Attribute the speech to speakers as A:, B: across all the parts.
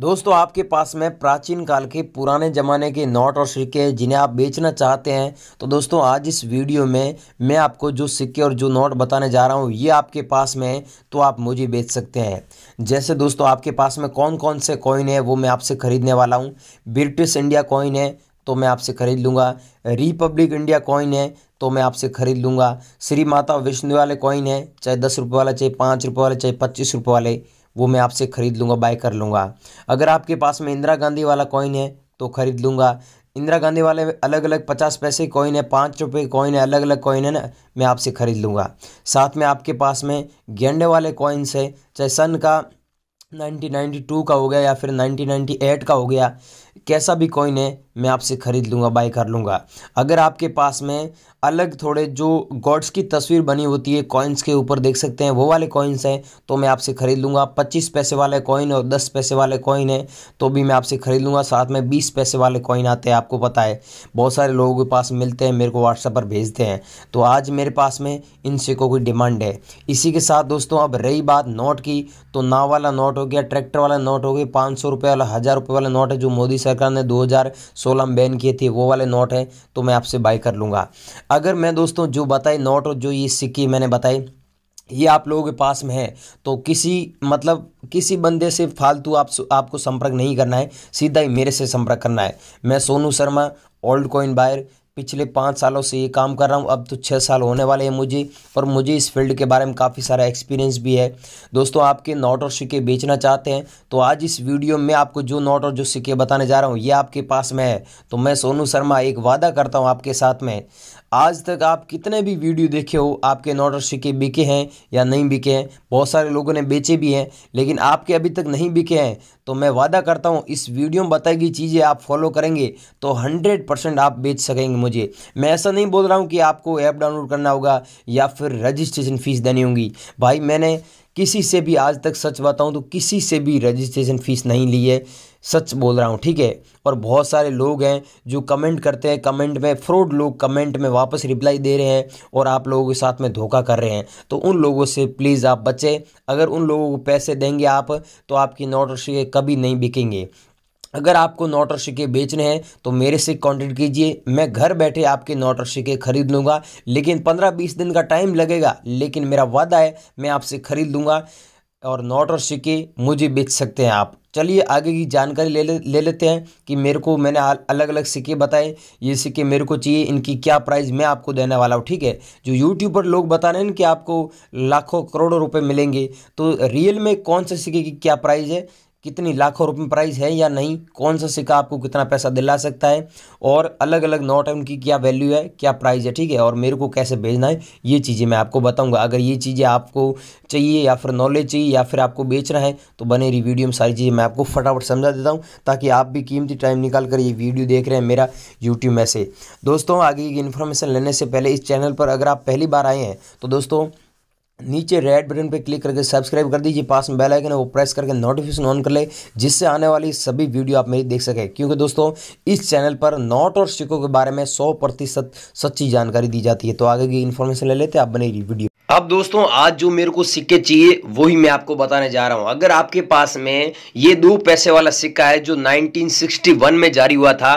A: दोस्तों आपके पास में प्राचीन काल के पुराने ज़माने के नोट और सिक्के हैं जिन्हें आप बेचना चाहते हैं तो दोस्तों आज इस वीडियो में मैं आपको जो सिक्के और जो नोट बताने जा रहा हूँ ये आपके पास में है तो आप मुझे बेच सकते हैं जैसे दोस्तों आपके पास में कौन कौन से कॉइन है वो मैं आपसे ख़रीदने वाला हूँ ब्रिटिश इंडिया कॉइन है तो मैं आपसे ख़रीद लूँगा रिपब्लिक इंडिया कॉइन है तो मैं आपसे ख़रीद लूँगा श्री माता वैष्णो वाले कॉइन है चाहे दस रुपये वाला चाहे पाँच रुपये वाले चाहे पच्चीस रुपये वाले वो मैं आपसे ख़रीद लूँगा बाय कर लूँगा अगर आपके पास में इंदिरा गांधी वाला कॉइन है तो ख़रीद लूँगा इंदिरा गांधी वाले अलग अलग पचास पैसे कॉइन है पाँच रुपये कॉइन है अलग अलग कॉइन है ना मैं आपसे ख़रीद लूँगा साथ में आपके पास में गेंडे वाले कॉइन्स है चाहे सन का 1992 का हो गया या फिर 1998 का हो गया कैसा भी कॉइन है मैं आपसे ख़रीद लूँगा बाय कर लूँगा अगर आपके पास में अलग थोड़े जो गॉड्स की तस्वीर बनी होती है कॉइन्स के ऊपर देख सकते हैं वो वाले कॉइन्स हैं तो मैं आपसे ख़रीद लूँगा पच्चीस पैसे वाले कॉइन और दस पैसे वाले कॉइन है तो भी मैं आपसे ख़रीद लूँगा साथ में बीस पैसे वाले कॉइन आते हैं आपको पता है बहुत सारे लोगों के पास मिलते हैं मेरे को व्हाट्सएप पर भेजते हैं तो आज मेरे पास में इन सिक्कों की डिमांड है इसी के साथ दोस्तों अब रही बात नोट की तो नाव वाला नोट हो गया ट्रैक्टर वाला नोट हो गया पाँच सौ रुपये वाला हज़ार रुपये वाला नोट है जो मोदी मोदी सरकार ने 2016 में बैन किए थे वो वाले नोट है तो मैं आपसे बाय कर लूँगा अगर मैं दोस्तों जो बताई नोट और जो ये सिक्के मैंने बताई ये आप लोगों के पास में है तो किसी मतलब किसी बंदे से फालतू आप आपको संपर्क नहीं करना है सीधा ही मेरे से संपर्क करना है मैं Sonu Sharma old coin buyer पिछले पाँच सालों से ये काम कर रहा हूँ अब तो छः साल होने वाले हैं मुझे और मुझे इस फील्ड के बारे में काफ़ी सारा एक्सपीरियंस भी है दोस्तों आपके नोट और सिक्के बेचना चाहते हैं तो आज इस वीडियो में आपको जो नोट और जो सिक्के बताने जा रहा हूँ ये आपके पास में है तो मैं सोनू शर्मा एक वादा करता हूँ आपके साथ में आज तक आप कितने भी वीडियो देखे हो आपके नोट और सिक्के बिके हैं या नहीं बिके हैं बहुत सारे लोगों ने बेचे भी हैं लेकिन आपके अभी तक नहीं बिके हैं तो मैं वादा करता हूँ इस वीडियो में बताई गई चीज़ें आप फॉलो करेंगे तो हंड्रेड परसेंट आप बेच सकेंगे मुझे मैं ऐसा नहीं बोल रहा हूँ कि आपको ऐप डाउनलोड करना होगा या फिर रजिस्ट्रेशन फ़ीस देनी होगी भाई मैंने किसी से भी आज तक सच बताऊँ तो किसी से भी रजिस्ट्रेशन फ़ीस नहीं ली है सच बोल रहा हूँ ठीक है और बहुत सारे लोग हैं जो कमेंट करते हैं कमेंट में फ्रॉड लोग कमेंट में वापस रिप्लाई दे रहे हैं और आप लोगों के साथ में धोखा कर रहे हैं तो उन लोगों से प्लीज़ आप बचें अगर उन लोगों को पैसे देंगे आप तो आपकी नोटरशी कभी नहीं बिकेंगे अगर आपको नोट और सिक्के बेचने हैं तो मेरे से कांटेक्ट कीजिए मैं घर बैठे आपके नोट और सिक्के खरीद लूँगा लेकिन पंद्रह बीस दिन का टाइम लगेगा लेकिन मेरा वादा है मैं आपसे खरीद लूँगा और नोट और सिक्के मुझे बेच सकते हैं आप चलिए आगे की जानकारी ले ले, ले लेते हैं कि मेरे को मैंने अलग अलग सिक्के बताए ये सिक्के मेरे को चाहिए इनकी क्या प्राइस मैं आपको देने वाला हूँ ठीक है जो यूट्यूब पर लोग बता रहे हैं कि आपको लाखों करोड़ों रुपए मिलेंगे तो रियल में कौन से सिक्के की क्या प्राइस है कितनी लाखों रुपये प्राइस है या नहीं कौन सा सिक्का आपको कितना पैसा दिला सकता है और अलग अलग नोट है उनकी क्या वैल्यू है क्या प्राइस है ठीक है और मेरे को कैसे भेजना है ये चीज़ें मैं आपको बताऊंगा अगर ये चीज़ें आपको चाहिए या फिर नॉलेज चाहिए या फिर आपको बेचना है तो बने रही वीडियो में सारी चीज़ें मैं आपको फटाफट समझा देता हूँ ताकि आप भी कीमती टाइम निकाल कर ये वीडियो देख रहे हैं मेरा यूट्यूब में से दोस्तों आगे की इन्फॉर्मेशन लेने से पहले इस चैनल पर अगर आप पहली बार आए हैं तो दोस्तों नीचे रेड बटन पर क्लिक करके सब्सक्राइब कर दीजिए पास में बेल आइकन है वो प्रेस करके नोटिफिकेशन ऑन कर ले जिससे आने वाली सभी वीडियो आप मेरी देख सकें क्योंकि दोस्तों इस चैनल पर नोट और सिक्कों के बारे में सौ प्रतिशत सच्ची जानकारी दी जाती है तो आगे की इन्फॉर्मेशन ले लेते हैं आप बने वीडियो अब दोस्तों आज जो मेरे को सिक्के चाहिए वही मैं आपको बताने जा रहा हूं अगर आपके पास में ये दो पैसे वाला सिक्का है जो 1961 में जारी हुआ था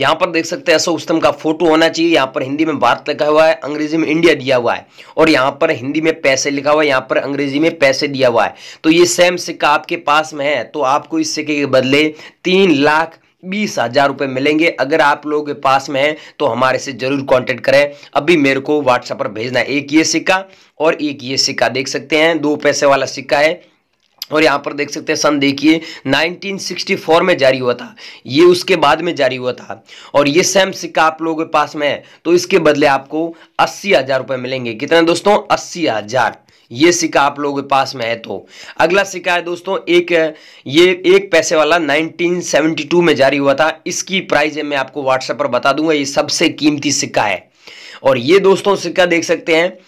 A: यहाँ पर देख सकते हैं अशोक स्तंभ का फोटो होना चाहिए यहाँ पर हिंदी में भारत लिखा हुआ है अंग्रेजी में इंडिया दिया हुआ है और यहाँ पर हिंदी में पैसे लिखा हुआ है यहाँ पर अंग्रेजी में पैसे दिया हुआ है तो ये सेम सिक्का आपके पास में है तो आपको इस सिक्के के बदले तीन लाख बीस हज़ार रुपए मिलेंगे अगर आप लोगों के पास में है तो हमारे से ज़रूर कांटेक्ट करें अभी मेरे को व्हाट्सएप पर भेजना है एक ये सिक्का और एक ये सिक्का देख सकते हैं दो पैसे वाला सिक्का है और यहाँ पर देख सकते हैं सन देखिए 1964 में जारी हुआ था ये उसके बाद में जारी हुआ था और ये सेम सिक्का आप लोगों के पास में है तो इसके बदले आपको अस्सी हज़ार रुपये मिलेंगे कितने दोस्तों अस्सी हज़ार ये सिक्का आप लोगों के पास में है तो अगला सिक्का है दोस्तों एक ये एक पैसे वाला 1972 में जारी हुआ था इसकी प्राइस मैं आपको व्हाट्सएप पर बता दूंगा ये सबसे कीमती सिक्का है और ये दोस्तों सिक्का देख सकते हैं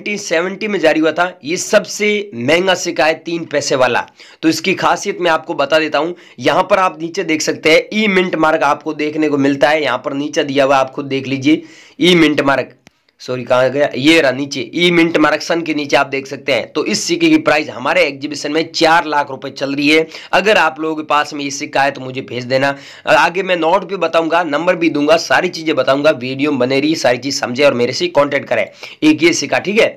A: 1970 में जारी हुआ था ये सबसे महंगा सिक्का है तीन पैसे वाला तो इसकी खासियत मैं आपको बता देता हूं यहां पर आप नीचे देख सकते हैं ई मिंट मार्ग आपको देखने को मिलता है यहां पर नीचे दिया हुआ आप खुद देख लीजिए ई मिंट मार्ग सॉरी कहा गया ये रहा नीचे ई मिंट मार्क्सन के नीचे आप देख सकते हैं तो इस सिक्के की प्राइस हमारे एग्जीबिशन में चार लाख रुपए चल रही है अगर आप लोगों के पास में ये सिक्का है तो मुझे भेज देना आगे मैं नोट भी बताऊंगा नंबर भी दूंगा सारी चीजें बताऊंगा वीडियो बने रही सारी चीज समझे और मेरे से कॉन्टेक्ट करें एक ये सिक्का ठीक है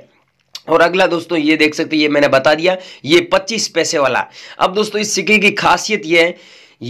A: और अगला दोस्तों ये देख सकते ये मैंने बता दिया ये पच्चीस पैसे वाला अब दोस्तों इस सिक्के की खासियत ये है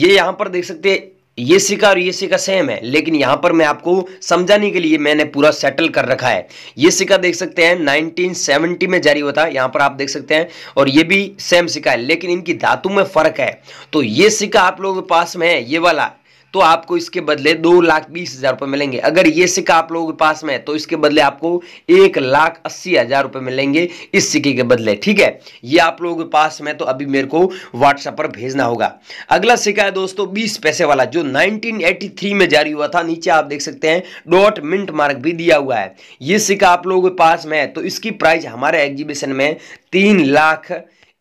A: ये यहाँ पर देख सकते हैं ये सिक्का और ये सिक्का सेम है लेकिन यहां पर मैं आपको समझाने के लिए मैंने पूरा सेटल कर रखा है ये सिक्का देख सकते हैं 1970 में जारी हुआ था यहां पर आप देख सकते हैं और ये भी सेम सिक्का है लेकिन इनकी धातु में फर्क है तो ये सिक्का आप लोगों के पास में है ये वाला तो आपको इसके बदले दो लाख बीस हज़ार रुपए मिलेंगे अगर ये सिक्का आप लोगों के पास में है तो इसके बदले आपको एक लाख अस्सी हज़ार रुपए मिलेंगे इस सिक्के के बदले ठीक है ये आप लोगों के पास में तो अभी मेरे को व्हाट्सएप पर भेजना होगा अगला सिक्का है दोस्तों बीस पैसे वाला जो नाइनटीन में जारी हुआ था नीचे आप देख सकते हैं डॉट मिंट मार्क भी दिया हुआ है ये सिक्का आप लोगों के पास में है तो इसकी प्राइस हमारे एग्जीबिशन में तीन लाख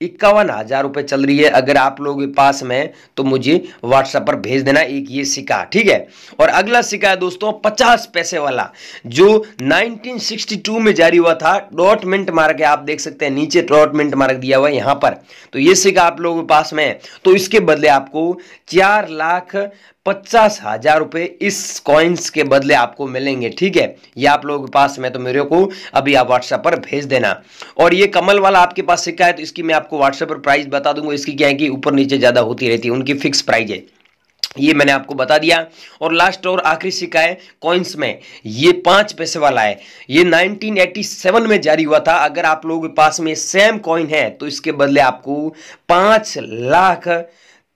A: इक्यावन हज़ार रुपये चल रही है अगर आप लोगों के पास में तो मुझे व्हाट्सएप पर भेज देना एक ये सिक्का ठीक है और अगला सिक्का है दोस्तों पचास पैसे वाला जो 1962 में जारी हुआ था डॉट मिंट मार्क आप देख सकते हैं नीचे डॉट मिंट मार्क दिया हुआ है यहां पर तो ये सिक्का आप लोगों के पास में है तो इसके बदले आपको चार लाख पचास हजार रुपए इस कॉइन्स के बदले आपको मिलेंगे ठीक है ये आप लोगों के पास में तो मेरे को अभी आप व्हाट्सएप पर भेज देना और ये कमल वाला आपके पास सिक्का है तो इसकी मैं आपको व्हाट्सएप पर प्राइस बता दूंगा इसकी क्या है कि ऊपर नीचे ज़्यादा होती रहती है उनकी फिक्स प्राइज है ये मैंने आपको बता दिया और लास्ट और आखिरी सिक्का है कॉइन्स में ये पांच पैसे वाला है ये 1987 में जारी हुआ था अगर आप लोगों के पास में सेम कॉइन है तो इसके बदले आपको पांच लाख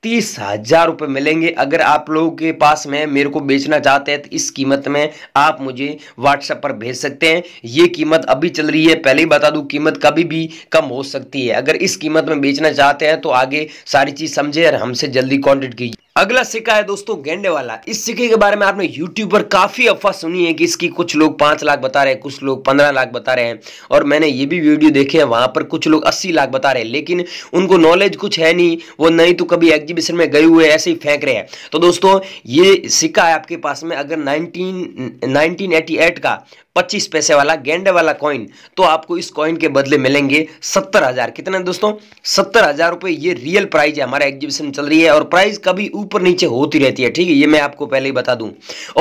A: तीस हज़ार रुपये मिलेंगे अगर आप लोगों के पास में मेरे को बेचना चाहते हैं तो इस कीमत में आप मुझे व्हाट्सएप पर भेज सकते हैं ये कीमत अभी चल रही है पहले ही बता दूँ कीमत कभी भी कम हो सकती है अगर इस कीमत में बेचना चाहते हैं तो आगे सारी चीज़ समझे और हमसे जल्दी कॉन्टेक्ट कीजिए अगला सिक्का है दोस्तों गेंडे वाला इस सिक्के के बारे में आपने यूट्यूब पर काफ़ी अफवाह सुनी है कि इसकी कुछ लोग पांच लाख बता रहे हैं कुछ लोग पंद्रह लाख बता रहे हैं और मैंने ये भी वीडियो देखे हैं वहां पर कुछ लोग अस्सी लाख बता रहे हैं लेकिन उनको नॉलेज कुछ है नहीं वो नहीं तो कभी एग्जीबिशन में गए हुए ऐसे ही फेंक रहे हैं तो दोस्तों ये सिक्का है आपके पास में अगर नाइनटीन नाइनटीन का पच्चीस पैसे वाला गेंडे वाला कॉइन तो आपको इस कॉइन के बदले मिलेंगे सत्तर हज़ार कितने दोस्तों सत्तर हज़ार रुपये ये रियल प्राइज है हमारा एग्जीबिशन चल रही है और प्राइस कभी ऊपर नीचे होती रहती है ठीक है ये मैं आपको पहले ही बता दूं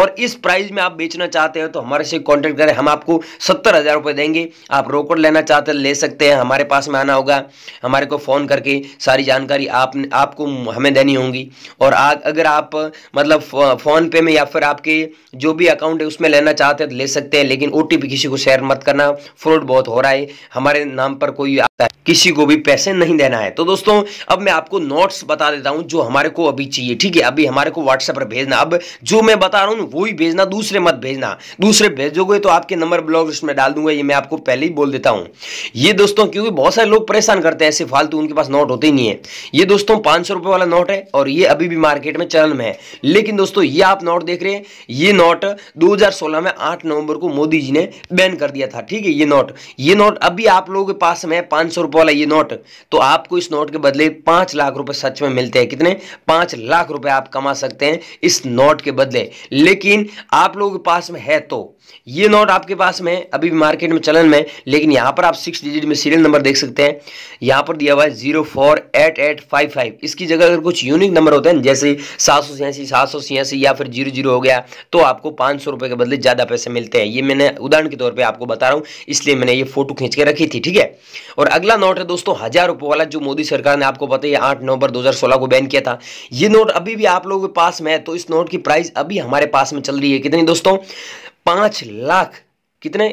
A: और इस प्राइस में आप बेचना चाहते हैं तो हमारे से कॉन्टेक्ट करें हम आपको सत्तर हज़ार रुपये देंगे आप रोकड़ लेना चाहते हैं ले सकते हैं हमारे पास में आना होगा हमारे को फ़ोन करके सारी जानकारी आप आपको हमें देनी होगी और आ, अगर आप मतलब फ़ोन पे में या फिर आपके जो भी अकाउंट है उसमें लेना चाहते हैं तो ले सकते हैं लेकिन लेकिन ओ किसी को शेयर मत करना फ्रॉड बहुत हो रहा है हमारे नाम पर कोई आता है किसी को भी पैसे नहीं देना है तो दोस्तों अब मैं आपको नोट्स बता देता हूं जो हमारे को अभी चाहिए ठीक है अभी हमारे को व्हाट्सएप पर भेजना अब जो मैं बता रहा हूँ वो ही भेजना दूसरे मत भेजना दूसरे भेजोगे तो आपके नंबर ब्लॉग लिस्ट में डाल दूंगा ये मैं आपको पहले ही बोल देता हूँ ये दोस्तों क्योंकि बहुत सारे लोग परेशान करते हैं ऐसे फालतू उनके पास नोट होते ही नहीं है ये दोस्तों पांच वाला नोट है और ये अभी भी मार्केट में चलन में है लेकिन दोस्तों ये आप नोट देख रहे हैं ये नोट दो में आठ नवंबर को मोदी मोदी जी ने बैन कर दिया था ठीक है ये नोट ये नोट अभी आप लोगों के पास में पांच पाँच सौ रुपये वाला ये नोट तो आपको इस नोट के बदले पाँच लाख रुपए सच में मिलते हैं कितने पाँच लाख रुपए आप कमा सकते हैं इस नोट के बदले लेकिन आप लोगों के पास में है तो ये नोट आपके पास में अभी भी मार्केट में चलन में लेकिन यहाँ पर आप सिक्स डिजिट में सीरियल नंबर देख सकते हैं यहाँ पर दिया हुआ है zero four eight eight five five इसकी जगह अगर कुछ यूनिक नंबर होते हैं जैसे सात सौ छियासी सात सौ छियासी या फिर जीरो जीरो हो गया तो आपको पाँच सौ रुपये के बदले ज़्यादा पैसे मिलते हैं ये मैंने उदाहरण के तौर पर आपको बता रहा हूँ इसलिए मैंने ये फोटो खींच के रखी थी ठीक है और अगला नोट है दोस्तों हज़ार रुपये वाला जो मोदी सरकार ने आपको पता है आठ नवंबर दो को बैन किया था ये नोट अभी भी आप लोगों के पास में है तो इस नोट की प्राइस अभी हमारे पास में चल रही है कितनी दोस्तों पांच लाख कितने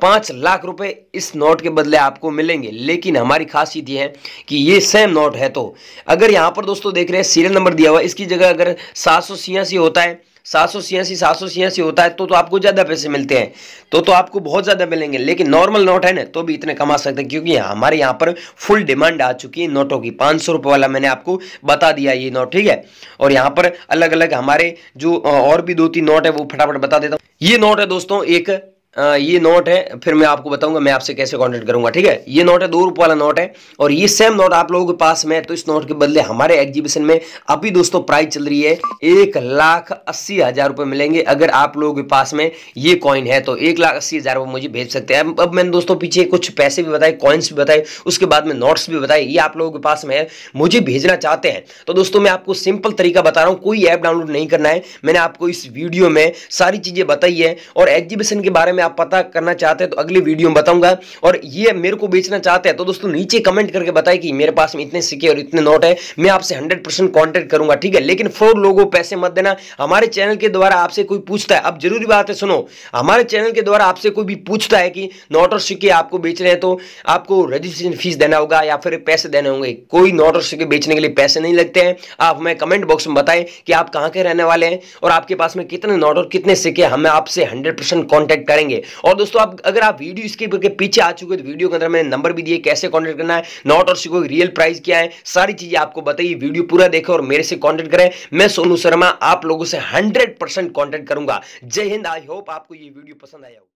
A: पांच लाख रुपए इस नोट के बदले आपको मिलेंगे लेकिन हमारी खासियत यह है कि ये सेम नोट है तो अगर यहां पर दोस्तों देख रहे हैं सीरियल नंबर दिया हुआ इसकी जगह अगर सात सौ सियासी होता है सात सौ छियासी सात सौ छियासी होता है तो तो आपको ज़्यादा पैसे मिलते हैं तो तो आपको बहुत ज़्यादा मिलेंगे लेकिन नॉर्मल नोट है ना तो भी इतने कमा सकते हैं क्योंकि हमारे यहाँ पर फुल डिमांड आ चुकी है नोटों की पाँच सौ रुपए वाला मैंने आपको बता दिया ये नोट ठीक है और यहाँ पर अलग अलग हमारे जो और भी दो तीन नोट है वो फटाफट बता देता हूँ ये नोट है दोस्तों एक ये नोट है फिर मैं आपको बताऊंगा मैं आपसे कैसे कांटेक्ट करूंगा ठीक है ये नोट है दो रुपये वाला नोट है और ये सेम नोट आप लोगों के पास में है तो इस नोट के बदले हमारे एग्जीबिशन में अभी दोस्तों प्राइस चल रही है एक लाख अस्सी हज़ार रुपये मिलेंगे अगर आप लोगों के पास में ये कॉइन है तो एक लाख अस्सी हज़ार रुपये मुझे भेज सकते हैं अब मैंने दोस्तों पीछे कुछ पैसे भी बताए कॉइन्स भी बताए उसके बाद में नोट्स भी बताए ये आप लोगों के पास में है मुझे भेजना चाहते हैं तो दोस्तों मैं आपको सिंपल तरीका बता रहा हूँ कोई ऐप डाउनलोड नहीं करना है मैंने आपको इस वीडियो में सारी चीज़ें बताई है और एग्जीबिशन के बारे में आप पता करना चाहते हैं तो अगली वीडियो में बताऊंगा और ये मेरे को बेचना चाहते हैं तो दोस्तों नीचे कमेंट करके बताए कि मेरे पास में इतने सिक्के और इतने नोट है मैं आपसे हंड्रेड परसेंट कॉन्टेक्ट करूंगा ठीक है लेकिन फ्रॉड लोगों पैसे मत देना हमारे चैनल के द्वारा आपसे कोई पूछता है अब जरूरी बात है सुनो हमारे चैनल के द्वारा आपसे कोई भी पूछता है कि नोट और सिक्के आपको बेच रहे हैं तो आपको रजिस्ट्रेशन फीस देना होगा या फिर पैसे देने होंगे कोई नोट और सिक्के बेचने के लिए पैसे नहीं लगते हैं आप हमें कमेंट बॉक्स में बताएं कि आप कहाँ के रहने वाले हैं और आपके पास में कितने नोट और कितने सिक्के हमें आपसे हंड्रेड परसेंट कॉन्टैक्ट करेंगे करेंगे और दोस्तों आप अगर आप वीडियो इसके पीछे आ चुके हो तो वीडियो के अंदर मैंने नंबर भी दिए कैसे कॉन्टैक्ट करना है नॉट और सिको रियल प्राइस क्या है सारी चीज़ें आपको बताइए वीडियो पूरा देखें और मेरे से कॉन्टैक्ट करें मैं सोनू शर्मा आप लोगों से हंड्रेड परसेंट कॉन्टैक्ट करूंगा जय हिंद आई होप आपको ये वीडियो पसंद आया हो